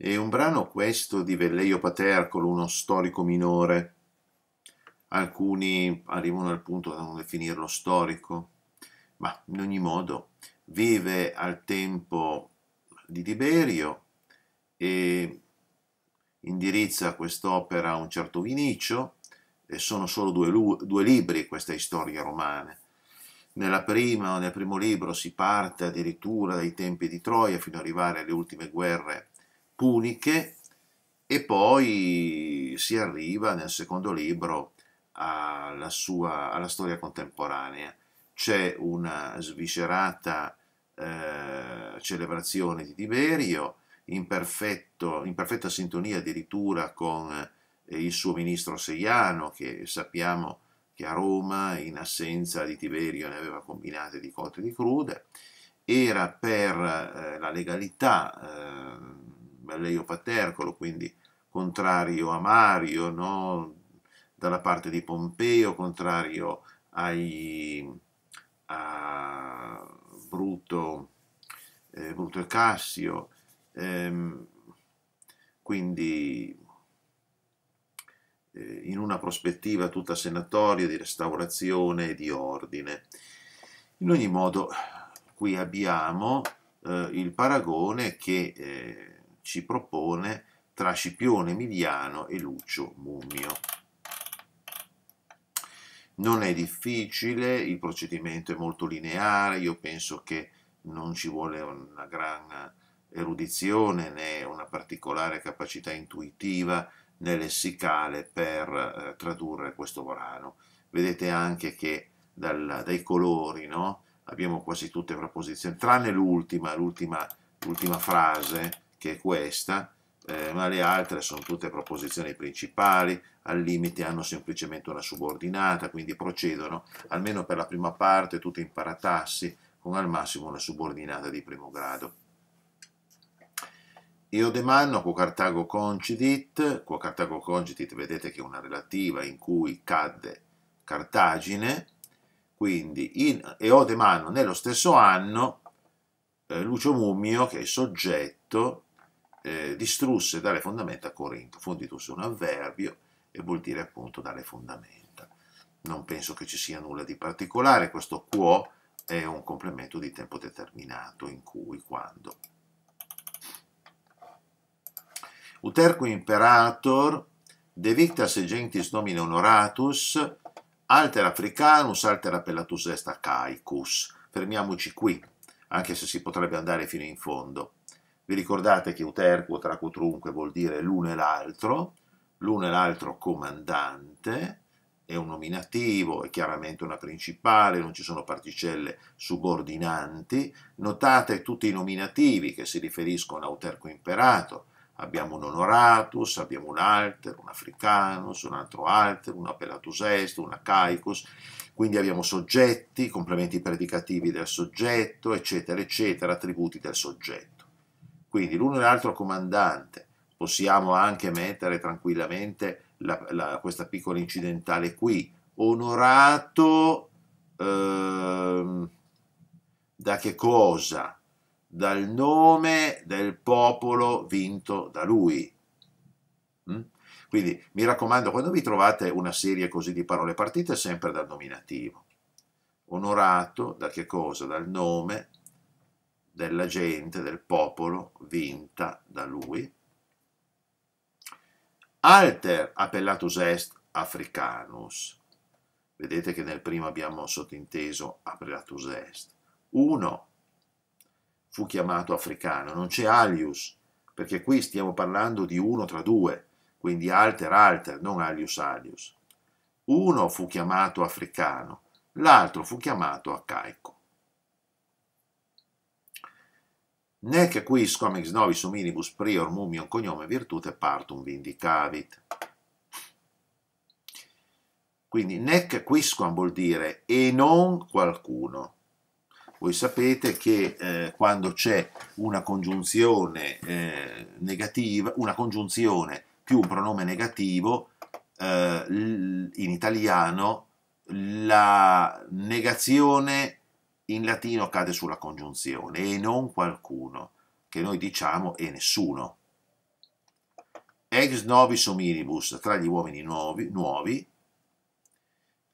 È un brano questo di Velleio Patercolo, uno storico minore. Alcuni arrivano al punto da non definirlo storico, ma in ogni modo vive al tempo di Tiberio e indirizza quest'opera a un certo Vinicio, e sono solo due, due libri queste storie romane. Prima, nel primo libro si parte addirittura dai tempi di Troia fino ad arrivare alle ultime guerre puniche e poi si arriva nel secondo libro alla, sua, alla storia contemporanea. C'è una sviscerata eh, celebrazione di Tiberio in, perfetto, in, perfetta sintonia addirittura con eh, il suo ministro Seiano che sappiamo che a Roma in assenza di Tiberio ne aveva combinate di cotte di crude, era per eh, la legalità eh, Leo Patercolo, quindi contrario a Mario, no? dalla parte di Pompeo, contrario ai, a Bruto, eh, Bruto e Cassio. Ehm, quindi eh, in una prospettiva tutta senatoria di restaurazione e di ordine. In ogni modo, qui abbiamo eh, il paragone che eh, ci propone tra Scipione Emiliano e Lucio Mummio. Non è difficile, il procedimento è molto lineare, io penso che non ci vuole una gran erudizione né una particolare capacità intuitiva né lessicale per eh, tradurre questo brano. Vedete anche che dal, dai colori no? abbiamo quasi tutte le preposizioni, tranne l'ultima, l'ultima frase, che è questa, eh, ma le altre sono tutte proposizioni principali, al limite hanno semplicemente una subordinata, quindi procedono, almeno per la prima parte, tutte in paratassi, con al massimo una subordinata di primo grado. Io demanno quo Cartago concidit, quo Cartago concidit vedete che è una relativa in cui cadde Cartagine, quindi in Eodemanno nello stesso anno eh, Lucio Mummio, che è soggetto, eh, distrusse dalle fondamenta a Corinto. Fonditus è un avverbio e vuol dire appunto dalle fondamenta. Non penso che ci sia nulla di particolare, questo quo è un complemento di tempo determinato in cui, quando. Uterco imperator, de victas gentis nomine honoratus, alter africanus, alter appellatus est acaicus. Fermiamoci qui, anche se si potrebbe andare fino in fondo. Vi ricordate che uterquo tra quotrunque vuol dire l'uno e l'altro, l'uno e l'altro comandante, è un nominativo, è chiaramente una principale, non ci sono particelle subordinanti. Notate tutti i nominativi che si riferiscono a uterco imperato. Abbiamo un honoratus, abbiamo un alter, un africanus, un altro alter, un appellatus est, un acaicus. Quindi abbiamo soggetti, complementi predicativi del soggetto, eccetera, eccetera, attributi del soggetto. Quindi l'uno e l'altro comandante possiamo anche mettere tranquillamente la, la, questa piccola incidentale qui, onorato ehm, da che cosa? Dal nome del popolo vinto da lui. Mm? Quindi mi raccomando, quando vi trovate una serie così di parole, partite sempre dal nominativo. Onorato da che cosa? Dal nome della gente, del popolo, vinta da lui. Alter appellatus est africanus. Vedete che nel primo abbiamo sottinteso appellatus est. Uno fu chiamato africano, non c'è alius, perché qui stiamo parlando di uno tra due, quindi alter alter, non alius alius. Uno fu chiamato africano, l'altro fu chiamato acaico. Nec quis comex novis hominibus prior mumion cognome virtute partum vindicavit. Quindi nec quisquam vuol dire e non qualcuno. Voi sapete che eh, quando c'è una congiunzione eh, negativa, una congiunzione più un pronome negativo, eh, in italiano la negazione in latino cade sulla congiunzione e non qualcuno, che noi diciamo e nessuno. Ex novis hominibus, tra gli uomini nuovi, nuovi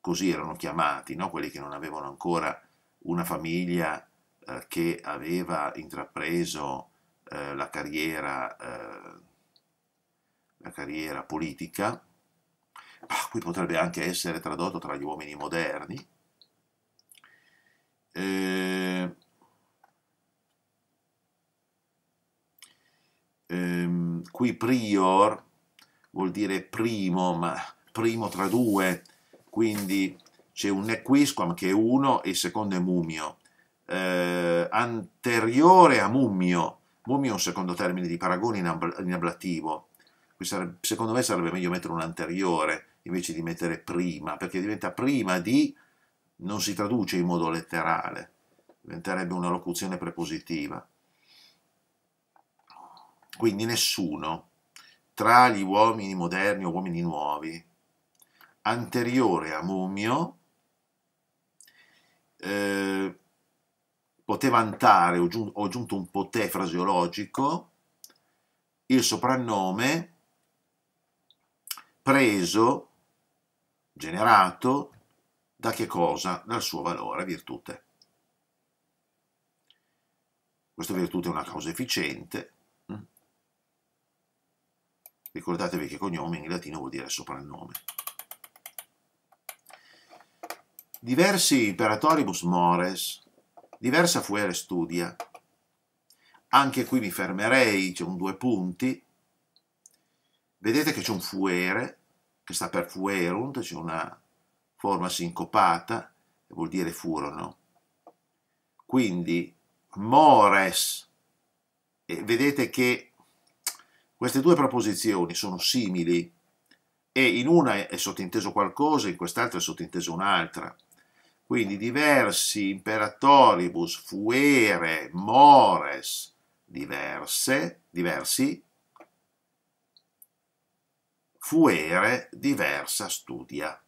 così erano chiamati, no? quelli che non avevano ancora una famiglia eh, che aveva intrapreso eh, la, carriera, eh, la carriera politica, ma qui potrebbe anche essere tradotto tra gli uomini moderni, eh, ehm, qui prior vuol dire primo, ma primo tra due, quindi c'è un nequisquam che è uno e il secondo è mumio. Eh, anteriore a mumio mumio è un secondo termine di paragone in, abl in ablativo, sarebbe, secondo me sarebbe meglio mettere un anteriore invece di mettere prima, perché diventa prima di non si traduce in modo letterale, diventerebbe una locuzione prepositiva. Quindi nessuno tra gli uomini moderni o uomini nuovi, anteriore a Mumio, eh, poté vantare, ho, giun ho aggiunto un poté fraseologico, il soprannome preso, generato da che cosa? Dal suo valore, virtute. Questa virtute è una causa efficiente. Mm. Ricordatevi che cognome in latino vuol dire soprannome. Diversi imperatoribus mores, diversa fuere studia. Anche qui mi fermerei, c'è un due punti. Vedete che c'è un fuere, che sta per fuerunt, c'è una forma sincopata, vuol dire furono. Quindi mores, e vedete che queste due proposizioni sono simili e in una è sottinteso qualcosa, in quest'altra è sottinteso un'altra. Quindi diversi imperatoribus fuere mores diverse, diversi, fuere diversa studia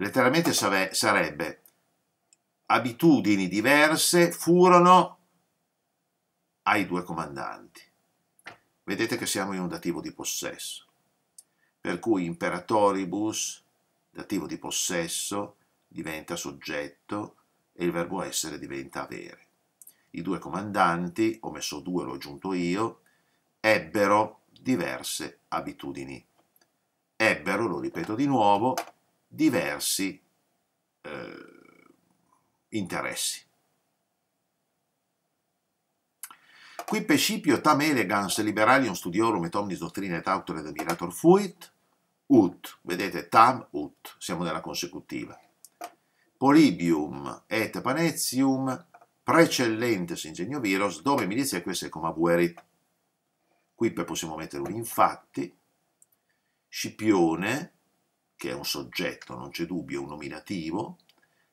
letteralmente sare sarebbe abitudini diverse furono ai due comandanti. Vedete che siamo in un dativo di possesso, per cui imperatoribus, dativo di possesso, diventa soggetto e il verbo essere diventa avere. I due comandanti, ho messo due, l'ho aggiunto io, ebbero diverse abitudini. Ebbero, lo ripeto di nuovo, diversi eh, interessi. Qui pescipio tam elegans liberalium studiorum et omnis doctrinae tautore admirator fuit, ut, vedete, tam, ut, siamo nella consecutiva. Polibium et panezium precellentes ingegno virus, dove milizia queste come abuerit. Qui possiamo mettere un infatti, Scipione, che è un soggetto, non c'è dubbio, un nominativo,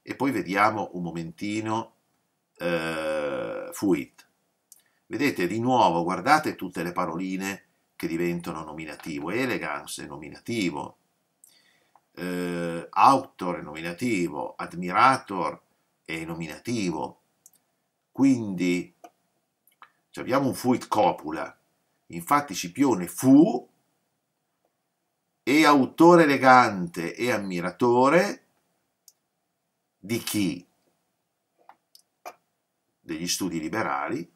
e poi vediamo un momentino eh, fuit. Vedete di nuovo, guardate tutte le paroline che diventano nominativo, elegance è nominativo, eh, autor è nominativo, admirator è nominativo, quindi abbiamo un fuit copula, infatti Scipione fu e autore elegante e ammiratore di chi? Degli studi liberali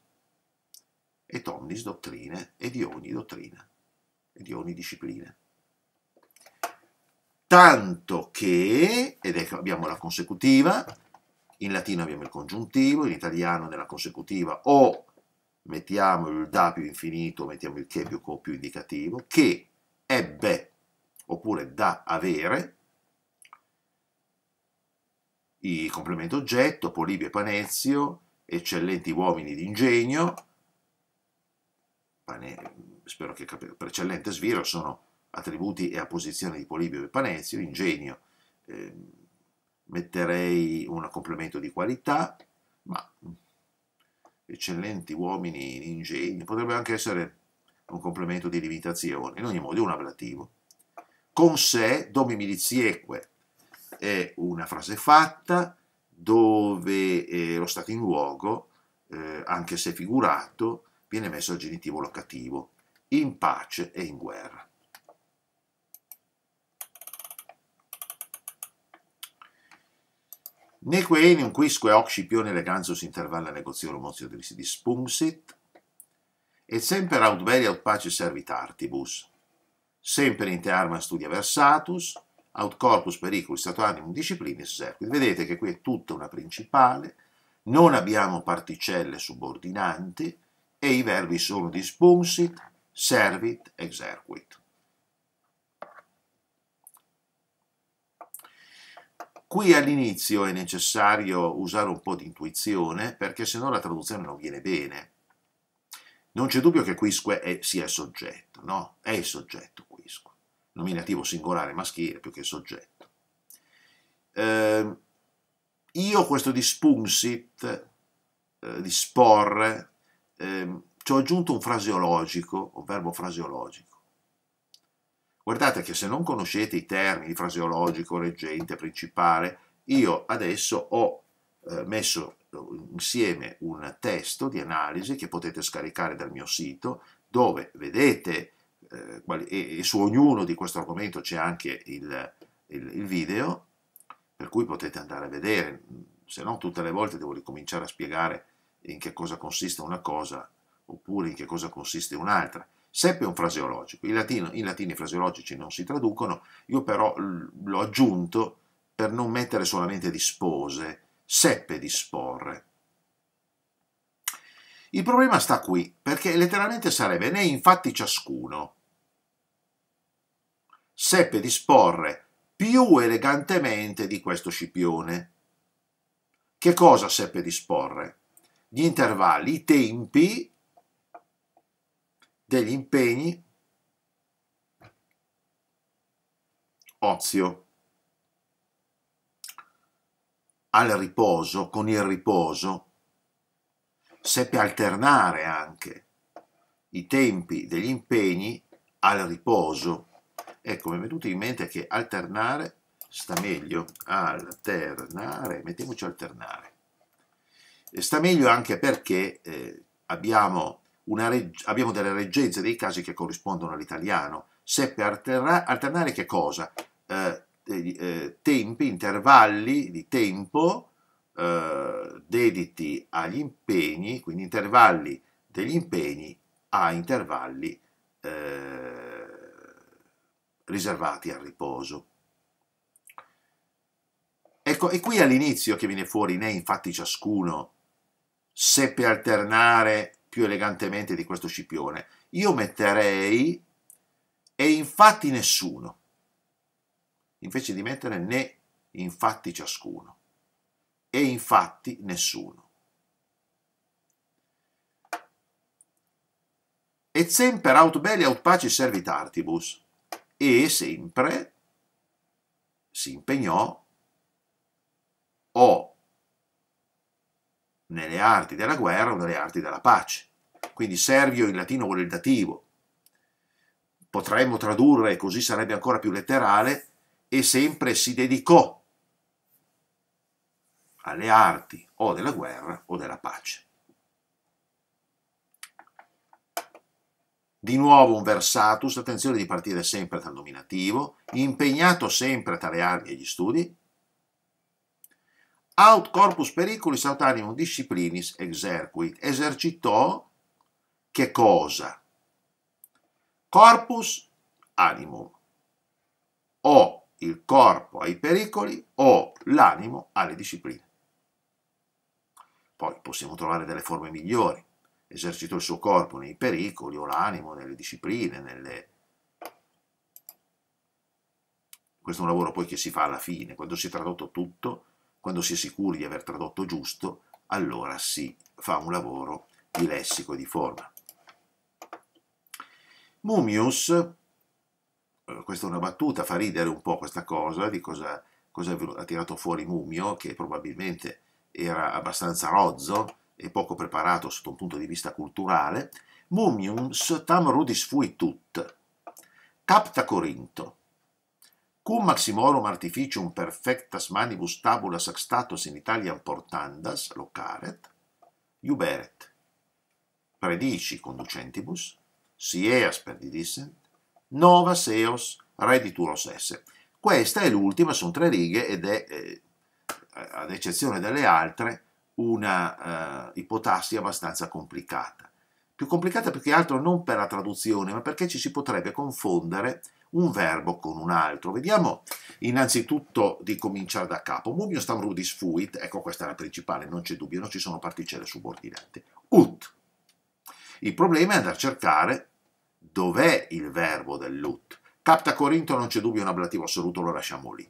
e Tomnis dottrine e di ogni dottrina e di ogni disciplina. Tanto che, ed ecco abbiamo la consecutiva, in latino abbiamo il congiuntivo, in italiano nella consecutiva o mettiamo il da più infinito, mettiamo il che più, più indicativo, che ebbe oppure da avere, i complementi oggetto, Polibio e Panezio, eccellenti uomini d'ingegno, spero che capite, per eccellente sviro sono attributi e apposizioni di Polibio e Panezio, ingegno, eh, metterei un complemento di qualità, ma mm, eccellenti uomini in ingegno, potrebbe anche essere un complemento di limitazione, in ogni modo è un ablativo con sé dome milizieque. È una frase fatta dove eh, lo stato in luogo, eh, anche se figurato, viene messo al genitivo locativo, in pace e in guerra. Ne enium quisque occipione eleganzus intervalla negoziorum mozio di spunsit, et semper aut veri aut pace servitartibus sempre in te arma studia versatus, aut corpus periculi, stato animum disciplinis serquit. Vedete che qui è tutta una principale, non abbiamo particelle subordinanti e i verbi sono dispunsit, servit, exerquit. Qui all'inizio è necessario usare un po' di intuizione perché sennò la traduzione non viene bene. Non c'è dubbio che quisque eh, sia soggetto, no? È il soggetto nominativo singolare maschile più che soggetto. Eh, io questo di spunsit, eh, di sporre, eh, ci ho aggiunto un fraseologico, un verbo fraseologico. Guardate che se non conoscete i termini fraseologico, reggente, principale, io adesso ho eh, messo insieme un testo di analisi che potete scaricare dal mio sito dove vedete eh, quali, e, e, su ognuno di questo argomento c'è anche il, il, il video, per cui potete andare a vedere, se no tutte le volte devo ricominciare a spiegare in che cosa consiste una cosa oppure in che cosa consiste un'altra. Seppe un fraseologico, in latino, in latino, i fraseologici non si traducono, io però l'ho aggiunto per non mettere solamente dispose, seppe disporre. Il problema sta qui, perché letteralmente sarebbe né infatti ciascuno, seppe disporre più elegantemente di questo scipione. Che cosa seppe disporre? Gli intervalli, i tempi degli impegni ozio al riposo, con il riposo, seppe alternare anche i tempi degli impegni al riposo Ecco, mi è venuto in mente che alternare sta meglio, alternare, mettiamoci alternare. Sta meglio anche perché eh, abbiamo, abbiamo, delle reggenze, dei casi che corrispondono all'italiano. Se Seppe alternare che cosa? Eh, eh, tempi, intervalli di tempo eh, dediti agli impegni, quindi intervalli degli impegni a intervalli eh, riservati al riposo. Ecco, è qui all'inizio che viene fuori né infatti ciascuno seppe alternare più elegantemente di questo scipione. Io metterei e infatti nessuno, invece di mettere né infatti ciascuno e infatti nessuno. Et semper aut belli aut pace servit artibus e sempre si impegnò o nelle arti della guerra o nelle arti della pace. Quindi Servio in latino vuole il dativo. Potremmo tradurre, così sarebbe ancora più letterale, e sempre si dedicò alle arti o della guerra o della pace. Di nuovo un versatus, attenzione di partire sempre dal nominativo, impegnato sempre tra le armi e gli studi. Aut corpus periculis aut animum disciplinis exercuit. Esercitò che cosa? Corpus animum. O il corpo ai pericoli o l'animo alle discipline. Poi possiamo trovare delle forme migliori esercitò il suo corpo nei pericoli o l'animo nelle discipline, nelle... Questo è un lavoro poi che si fa alla fine, quando si è tradotto tutto, quando si è sicuri di aver tradotto giusto, allora si fa un lavoro di lessico e di forma. Mumius, eh, questa è una battuta, fa ridere un po' questa cosa, di cosa, cosa ha tirato fuori Mumio, che probabilmente era abbastanza rozzo, e poco preparato sotto un punto di vista culturale, mumiums tam rudis fui tut, capta Corinto, cum maximorum artificium perfectas manibus tabulas ac status in Italiam portandas, locaret, iuberet, predici conducentibus, si sieas perdidissent, novas eos redituros esse. Questa è l'ultima, sono tre righe ed è, eh, ad eccezione delle altre, una eh, ipotassi abbastanza complicata. Più complicata più che altro non per la traduzione, ma perché ci si potrebbe confondere un verbo con un altro. Vediamo innanzitutto di cominciare da capo. Mumio stam rudis fuit, ecco questa è la principale, non c'è dubbio, non ci sono particelle subordinate. Ut. Il problema è andare a cercare dov'è il verbo dell'ut. Capta Corinto non c'è dubbio, è un ablativo assoluto, lo lasciamo lì.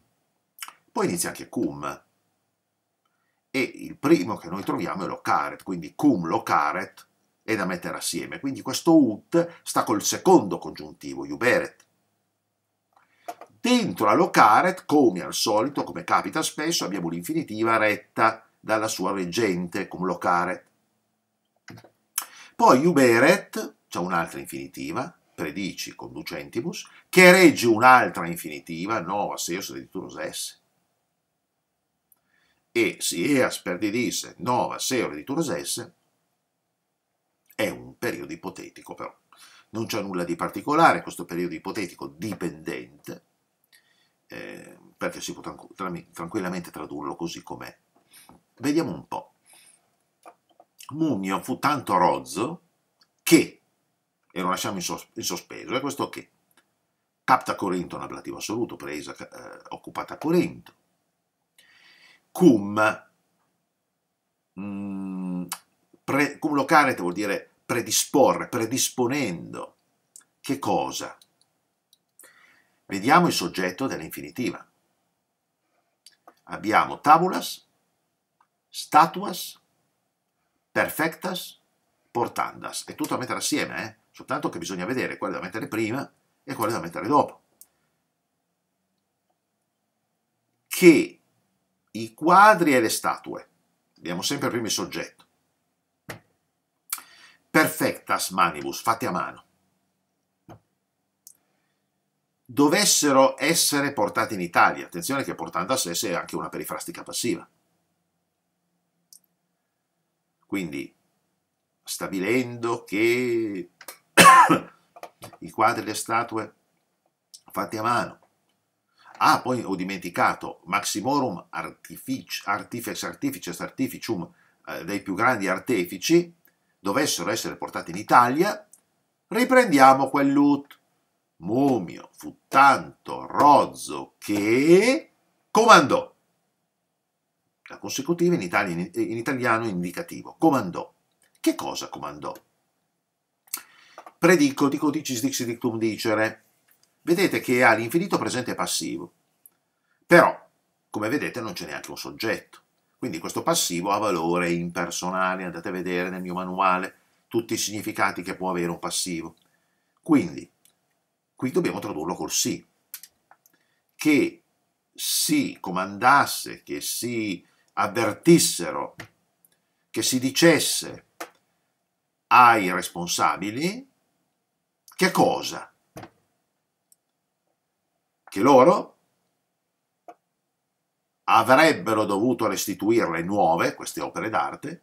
Poi inizia anche cum, e il primo che noi troviamo è lo caret, quindi cum lo caret è da mettere assieme. Quindi questo ut sta col secondo congiuntivo, iuberet. Dentro allo caret, come al solito, come capita spesso, abbiamo l'infinitiva retta dalla sua reggente, cum lo caret. Poi iuberet, c'è un'altra infinitiva, predici conducentibus, che regge un'altra infinitiva, novas, eos, addirittura s e Sieas Perdidis Nova seore di Turosesse è un periodo ipotetico però. Non c'è nulla di particolare, questo periodo ipotetico dipendente, eh, perché si può tranquillamente tradurlo così com'è. Vediamo un po'. Mumio fu tanto rozzo che, e lo lasciamo in, sos in sospeso, è questo che, capta Corinto un ablativo assoluto, presa, eh, occupata Corinto, cum, mh, mm, pre, cum locanete vuol dire predisporre, predisponendo. Che cosa? Vediamo il soggetto dell'infinitiva. Abbiamo tabulas, statuas, perfectas, portandas. È tutto da mettere assieme, eh? soltanto che bisogna vedere quale da mettere prima e quale da mettere dopo. Che i quadri e le statue. Abbiamo sempre prima il soggetto. Perfectas manibus, fatti a mano. Dovessero essere portati in Italia. Attenzione che portando a sé è anche una perifrastica passiva. Quindi, stabilendo che i quadri e le statue fatti a mano Ah, poi ho dimenticato, Maximorum artific, Artifex Artifices Artificium eh, dei più grandi artefici dovessero essere portati in Italia, riprendiamo quel loot. Mumio fu tanto rozzo che comandò. La consecutiva in, Italia, in italiano indicativo. Comandò. Che cosa comandò? Predico di codicis dixi dictum dicere vedete che ha l'infinito presente passivo. Però, come vedete, non c'è neanche un soggetto. Quindi questo passivo ha valore impersonale, andate a vedere nel mio manuale tutti i significati che può avere un passivo. Quindi, qui dobbiamo tradurlo col sì, che si comandasse, che si avvertissero, che si dicesse ai responsabili che cosa? che loro avrebbero dovuto restituirle nuove, queste opere d'arte,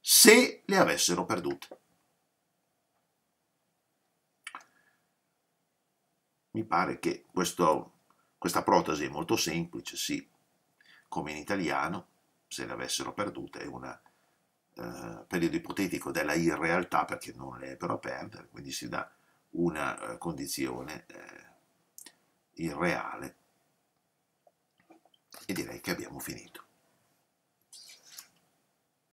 se le avessero perdute. Mi pare che questo, questa protesi è molto semplice, sì, come in italiano, se le avessero perdute è un eh, periodo ipotetico della irrealtà perché non le ebbero a perdere, quindi si dà una eh, condizione eh, il reale. E direi che abbiamo finito.